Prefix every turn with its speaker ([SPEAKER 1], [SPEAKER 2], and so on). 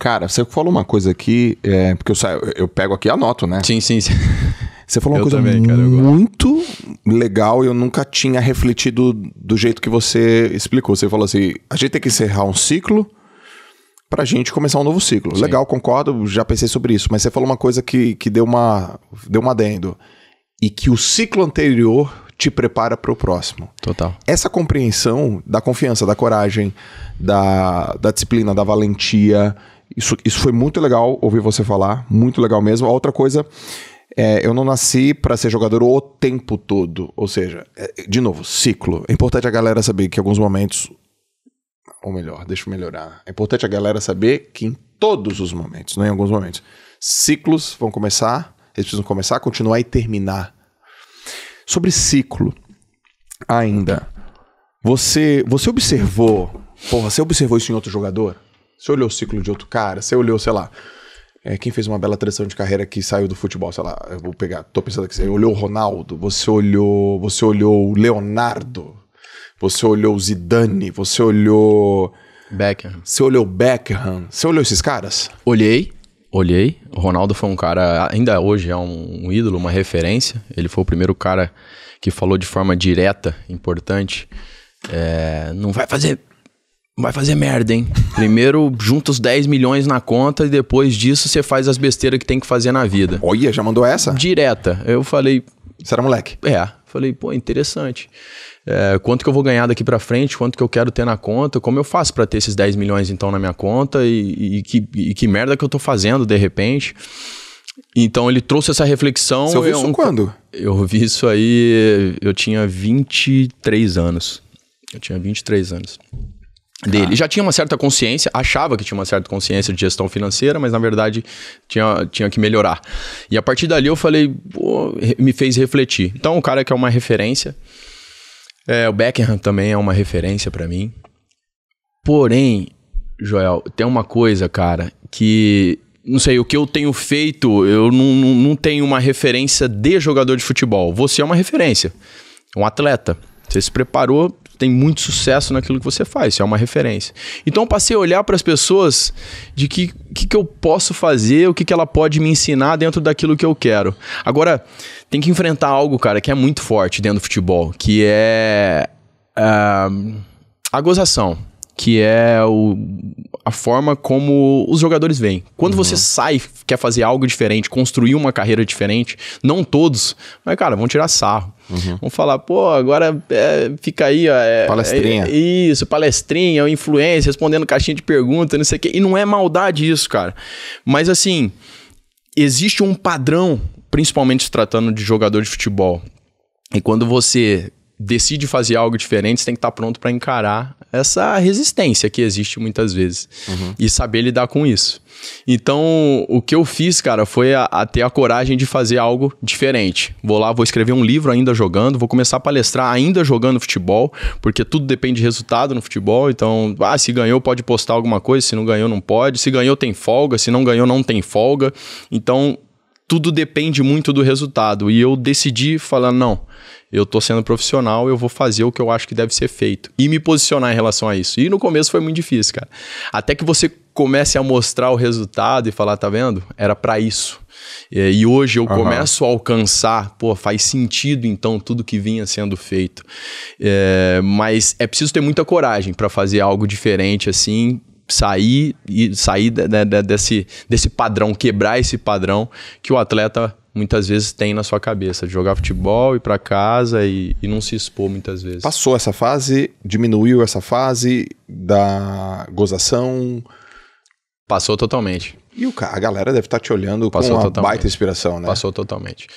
[SPEAKER 1] Cara, você falou uma coisa aqui, é, porque eu, saio, eu pego aqui e anoto, né? Sim, sim, sim. Você falou uma eu coisa também, cara, muito legal e eu nunca tinha refletido do jeito que você explicou. Você falou assim: a gente tem que encerrar um ciclo pra gente começar um novo ciclo. Sim. Legal, concordo, já pensei sobre isso. Mas você falou uma coisa que, que deu uma deu uma adendo. E que o ciclo anterior te prepara para o próximo. Total. Essa compreensão da confiança, da coragem, da, da disciplina, da valentia isso, isso foi muito legal ouvir você falar, muito legal mesmo. A outra coisa é, eu não nasci para ser jogador o tempo todo. Ou seja, é, de novo, ciclo. É importante a galera saber que em alguns momentos. Ou melhor, deixa eu melhorar. É importante a galera saber que em todos os momentos, não é em alguns momentos, ciclos vão começar, eles precisam começar, continuar e terminar. Sobre ciclo, ainda. Você, você observou. Porra, você observou isso em outro jogador? Você olhou o ciclo de outro cara, você olhou, sei lá, é, quem fez uma bela transição de carreira que saiu do futebol, sei lá, eu vou pegar, tô pensando que você olhou o Ronaldo, você olhou, você olhou o Leonardo, você olhou o Zidane, você olhou Beckham. Você olhou o Beckham, você olhou esses
[SPEAKER 2] caras? Olhei. Olhei, o Ronaldo foi um cara, ainda hoje é um, um ídolo, uma referência. Ele foi o primeiro cara que falou de forma direta, importante. É, não vai fazer vai fazer merda, hein? Primeiro junta os 10 milhões na conta e depois disso você faz as besteiras que tem que fazer na vida. Olha, já mandou essa? Direta. Eu falei. Você era moleque? É. Falei, pô, interessante. É, quanto que eu vou ganhar daqui para frente? Quanto que eu quero ter na conta? Como eu faço para ter esses 10 milhões então na minha conta? E, e, que, e que merda que eu tô fazendo de repente? Então ele trouxe essa reflexão. Você ouviu é isso um, quando? Eu ouvi isso aí, eu tinha 23 anos. Eu tinha 23 anos dele. Ah. Já tinha uma certa consciência, achava que tinha uma certa consciência de gestão financeira, mas na verdade tinha, tinha que melhorar. E a partir dali eu falei, pô, me fez refletir. Então, o cara que é uma referência, é, o Beckham também é uma referência para mim. Porém, Joel, tem uma coisa, cara, que não sei, o que eu tenho feito, eu não, não, não tenho uma referência de jogador de futebol. Você é uma referência, um atleta. Você se preparou tem muito sucesso naquilo que você faz, isso é uma referência. Então passei a olhar para as pessoas de que, que, que eu posso fazer, o que, que ela pode me ensinar dentro daquilo que eu quero. Agora, tem que enfrentar algo, cara, que é muito forte dentro do futebol, que é uh, a gozação, que é o, a forma como os jogadores veem. Quando uhum. você sai, quer fazer algo diferente, construir uma carreira diferente, não todos, mas, cara, vão tirar sarro. Uhum. Vão falar, pô, agora é, fica aí, ó. É, palestrinha. É, isso, palestrinha, influência, respondendo caixinha de pergunta, não sei o quê. E não é maldade isso, cara. Mas assim, existe um padrão, principalmente se tratando de jogador de futebol. E quando você decide fazer algo diferente, você tem que estar tá pronto para encarar essa resistência que existe muitas vezes uhum. e saber lidar com isso. Então, o que eu fiz, cara, foi a, a, ter a coragem de fazer algo diferente. Vou lá, vou escrever um livro ainda jogando, vou começar a palestrar ainda jogando futebol, porque tudo depende de resultado no futebol. Então, ah, se ganhou, pode postar alguma coisa, se não ganhou, não pode. Se ganhou, tem folga, se não ganhou, não tem folga. Então, tudo depende muito do resultado. E eu decidi falar: não, eu tô sendo profissional, eu vou fazer o que eu acho que deve ser feito. E me posicionar em relação a isso. E no começo foi muito difícil, cara. Até que você comece a mostrar o resultado e falar, tá vendo? Era para isso. É, e, hoje eu uhum. começo a alcançar, pô, faz sentido então tudo que vinha sendo feito. É, mas é preciso ter muita coragem para fazer algo diferente assim sair e sair né, desse, desse padrão, quebrar esse padrão que o atleta muitas vezes tem na sua cabeça, de jogar futebol, ir para casa e, e, não se expor muitas vezes. Passou
[SPEAKER 1] essa fase, diminuiu essa fase da gozação?
[SPEAKER 2] Passou totalmente. E o cara, a galera deve estar
[SPEAKER 1] tá te olhando Passou com uma totalmente. baita
[SPEAKER 2] inspiração, né? Passou totalmente.